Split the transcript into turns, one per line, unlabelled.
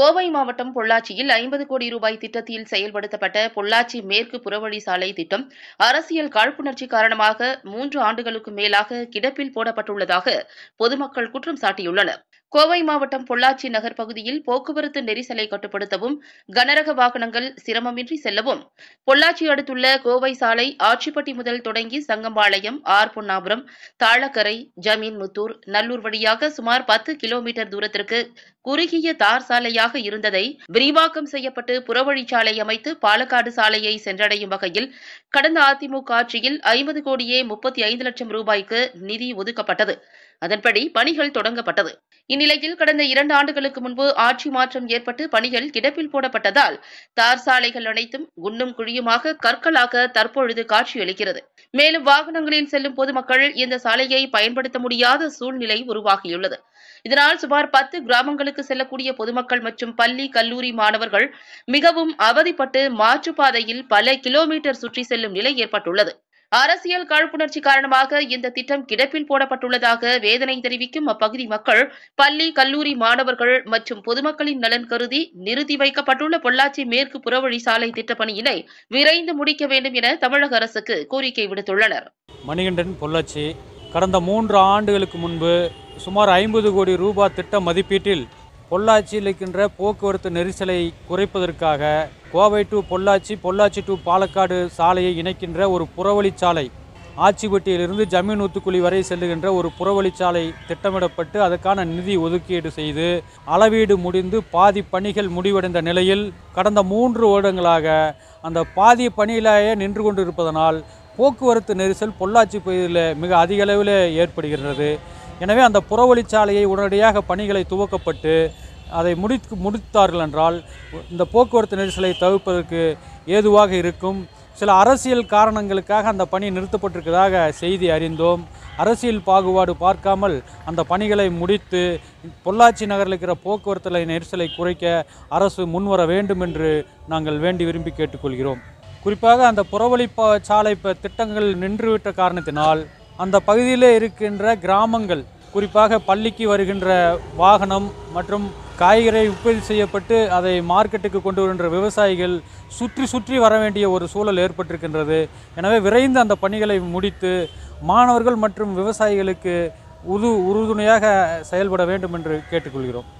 கோவை மாவட்டம் பொள்ளாச்சியில் ஐம்பது கோடி ரூபாய் திட்டத்தில் செயல்படுத்தப்பட்ட பொள்ளாச்சி மேற்கு புறவழி சாலை திட்டம் அரசியல் காழ்ப்புணர்ச்சி காரணமாக மூன்று ஆண்டுகளுக்கு மேலாக கிடப்பில் போடப்பட்டுள்ளதாக பொதுமக்கள் குற்றம் சாட்டியுள்ளனர் கோவை மாவட்டம் பொள்ளாச்சி நகர் பகுதியில் போக்குவரத்து நெரிசலை கட்டுப்படுத்தவும் கனரக வாகனங்கள் சிரமமின்றி செல்லவும் பொள்ளாச்சி அடுத்துள்ள கோவை சாலை ஆட்சிப்பட்டி முதல் தொடங்கி சங்கம்பாளையம் ஆர் பொன்னாபுரம் தாளக்கரை ஜமீன் முத்தூர் நல்லூர் வழியாக சுமார் பத்து கிலோமீட்டர் தூரத்திற்கு குறுகிய தார் சாலையாக இருந்ததை விரிவாக்கம் செய்யப்பட்டு புறவழிச்சாலை அமைத்து பாலக்காடு சாலையை சென்றடையும் வகையில் கடந்த அதிமுக ஆட்சியில் ஐம்பது கோடியே முப்பத்தி ஐந்து லட்சம் ரூபாய்க்கு நிதி ஒதுக்கப்பட்டது அதன்படி பணிகள் தொடங்கப்பட்டது இந்நிலையில் கடந்த இரண்டு ஆண்டுகளுக்கு முன்பு ஆட்சி மாற்றம் ஏற்பட்டு பணிகள் கிடப்பில் போடப்பட்டதால் தார் சாலைகள் அனைத்தும் குண்டும் குழியுமாக கற்களாக தற்பொழுது காட்சியளிக்கிறது மேலும் வாகனங்களில் செல்லும் பொதுமக்கள் இந்த சாலையை பயன்படுத்த முடியாத சூழ்நிலை உருவாகியுள்ளது இதனால் சுமார் பத்து கிராமங்களுக்கு செல்லக்கூடிய பொதுமக்கள் மற்றும் பள்ளி கல்லூரி மாணவர்கள் மிகவும் அவதிப்பட்டு மாற்றுப்பாதையில் பல கிலோமீட்டர் சுற்றி செல்லும் நிலை ஏற்பட்டுள்ளது அரசியல் காழ்ப்புணர்ச்சி காரணமாக இந்த திட்டம் கிடப்பில் போடப்பட்டுள்ளதாக வேதனை தெரிவிக்கும் அப்பகுதி மக்கள் பள்ளி கல்லூரி மாணவர்கள் மற்றும் பொதுமக்களின் நலன் கருதி நிறுத்தி வைக்கப்பட்டுள்ள பொள்ளாச்சி மேற்கு புறவழி சாலை திட்டப்பணியினை விரைந்து முடிக்க வேண்டும் என தமிழக அரசுக்கு கோரிக்கை விடுத்துள்ளனர்
மணிகண்டன் பொள்ளாச்சி கடந்த மூன்று ஆண்டுகளுக்கு முன்பு சுமார் ஐம்பது கோடி ரூபாய் திட்ட மதிப்பீட்டில் பொள்ளாச்சியில் இருக்கின்ற போக்குவரத்து நெரிசலை குறைப்பதற்காக கோவை டு பொள்ளாச்சி பொள்ளாச்சி டு பாலக்காடு சாலையை இணைக்கின்ற ஒரு புறவழிச்சாலை ஆச்சிப்பட்டியிலிருந்து ஜமீன் ஊத்துக்குழி வரை செல்லுகின்ற ஒரு புறவழிச்சாலை திட்டமிடப்பட்டு அதற்கான நிதி ஒதுக்கீடு செய்து அளவீடு முடிந்து பாதி பணிகள் முடிவடைந்த நிலையில் கடந்த மூன்று வருடங்களாக அந்த பாதி பணியிலேயே நின்று கொண்டிருப்பதனால் போக்குவரத்து நெரிசல் பொள்ளாச்சி பகுதியில் மிக அதிகளவில் ஏற்படுகின்றது எனவே அந்த புறவழிச்சாலையை உடனடியாக பணிகளை துவக்கப்பட்டு அதை முடி முடித்தார்கள் என்றால் இந்த போக்குவரத்து நெரிசலை தவிர்ப்பதற்கு ஏதுவாக இருக்கும் சில அரசியல் காரணங்களுக்காக அந்த பணி நிறுத்தப்பட்டிருக்கிறதாக செய்தி அறிந்தோம் அரசியல் பாகுபாடு பார்க்காமல் அந்த பணிகளை முடித்து பொள்ளாச்சி நகரில் இருக்கிற போக்குவரத்து நெரிசலை குறைக்க அரசு முன்வர வேண்டும் என்று நாங்கள் வேண்டி விரும்பி கேட்டுக்கொள்கிறோம் குறிப்பாக அந்த புறவழி சாலை திட்டங்கள் நின்றுவிட்ட காரணத்தினால் அந்த பகுதியில் இருக்கின்ற கிராமங்கள் குறிப்பாக பள்ளிக்கு வருகின்ற வாகனம் மற்றும் காய்கறி உற்பத்தி செய்யப்பட்டு அதை மார்க்கெட்டுக்கு கொண்டு வருகின்ற விவசாயிகள் சுற்றி சுற்றி வர வேண்டிய ஒரு சூழல் ஏற்பட்டிருக்கின்றது எனவே விரைந்து அந்த பணிகளை முடித்து மாணவர்கள் மற்றும் விவசாயிகளுக்கு உது உறுதுணையாக செயல்பட வேண்டும் என்று கேட்டுக்கொள்கிறோம்